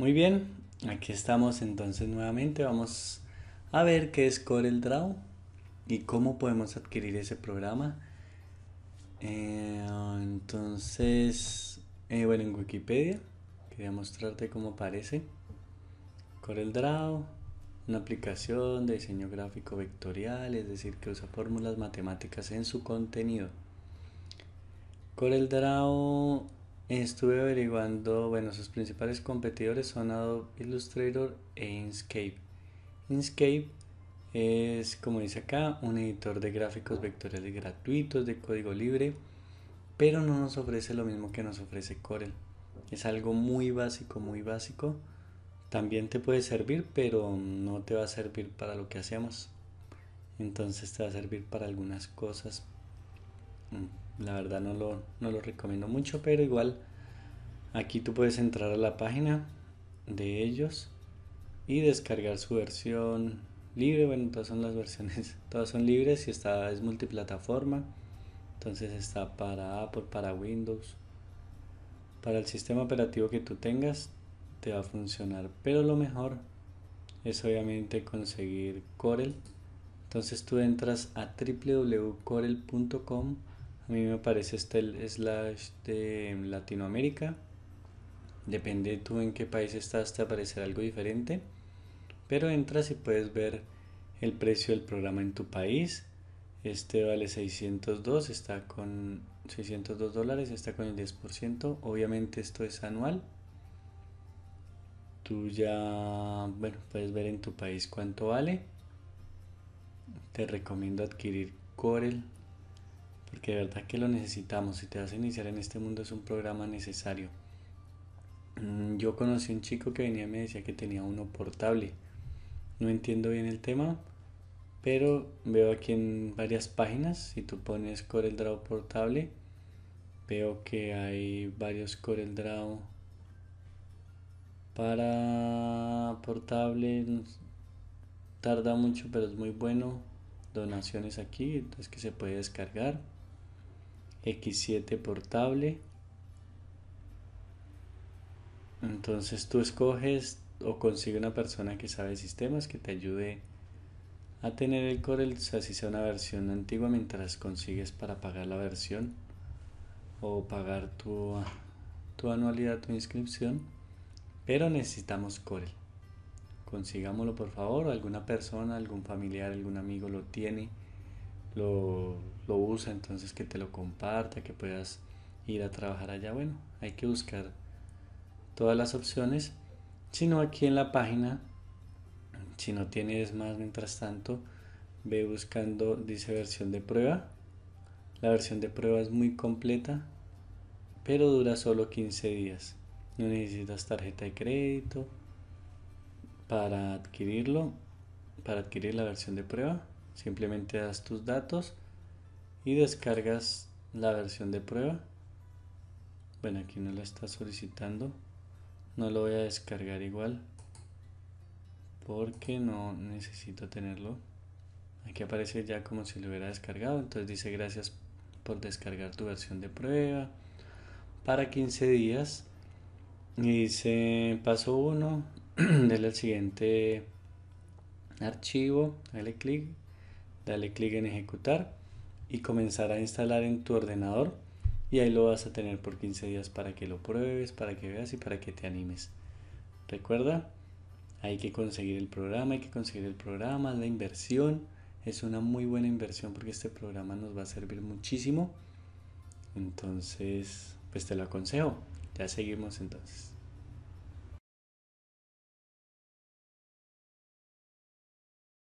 Muy bien, aquí estamos entonces nuevamente. Vamos a ver qué es CorelDRAW y cómo podemos adquirir ese programa. Eh, entonces, eh, bueno, en Wikipedia quería mostrarte cómo aparece. CorelDRAW, una aplicación de diseño gráfico vectorial, es decir, que usa fórmulas matemáticas en su contenido. CorelDRAW Estuve averiguando, bueno, sus principales competidores son Adobe Illustrator e Inkscape. Inkscape es, como dice acá, un editor de gráficos vectoriales gratuitos de código libre, pero no nos ofrece lo mismo que nos ofrece Corel. Es algo muy básico, muy básico. También te puede servir, pero no te va a servir para lo que hacemos. Entonces te va a servir para algunas cosas, la verdad no lo, no lo recomiendo mucho, pero igual aquí tú puedes entrar a la página de ellos y descargar su versión libre. Bueno, todas son las versiones, todas son libres y esta es multiplataforma. Entonces está para Apple, para Windows, para el sistema operativo que tú tengas, te va a funcionar. Pero lo mejor es obviamente conseguir Corel. Entonces tú entras a www.corel.com a mí me parece este es slash de Latinoamérica. Depende tú en qué país estás, te aparecerá algo diferente. Pero entras y puedes ver el precio del programa en tu país. Este vale 602, está con 602 dólares, está con el 10%. Obviamente esto es anual. Tú ya, bueno, puedes ver en tu país cuánto vale. Te recomiendo adquirir Corel porque de verdad que lo necesitamos. Si te vas a iniciar en este mundo es un programa necesario. Mm, yo conocí un chico que venía y me decía que tenía uno portable. No entiendo bien el tema, pero veo aquí en varias páginas, si tú pones CorelDRAW portable, veo que hay varios CorelDRAW para portable. Tarda mucho, pero es muy bueno. Donaciones aquí, entonces que se puede descargar. X7 portable. Entonces tú escoges o consigue una persona que sabe sistemas que te ayude a tener el Corel, si sea una versión antigua, mientras consigues para pagar la versión o pagar tu, tu anualidad, tu inscripción. Pero necesitamos Corel. Consigámoslo por favor, alguna persona, algún familiar, algún amigo lo tiene lo, usa, entonces que te lo comparta, que puedas ir a trabajar allá. Bueno, hay que buscar todas las opciones, sino aquí en la página, si no tienes más mientras tanto, ve buscando, dice versión de prueba. La versión de prueba es muy completa, pero dura solo 15 días. No necesitas tarjeta de crédito para adquirirlo, para adquirir la versión de prueba. Simplemente das tus datos y descargas la versión de prueba. Bueno, aquí no la está solicitando. No lo voy a descargar igual porque no necesito tenerlo. Aquí aparece ya como si lo hubiera descargado. Entonces dice gracias por descargar tu versión de prueba para 15 días. Y dice paso 1, del siguiente archivo, dale clic Dale clic en ejecutar y comenzará a instalar en tu ordenador y ahí lo vas a tener por 15 días para que lo pruebes, para que veas y para que te animes. Recuerda, hay que conseguir el programa, hay que conseguir el programa, la inversión. Es una muy buena inversión porque este programa nos va a servir muchísimo. Entonces, pues te lo aconsejo. Ya seguimos entonces.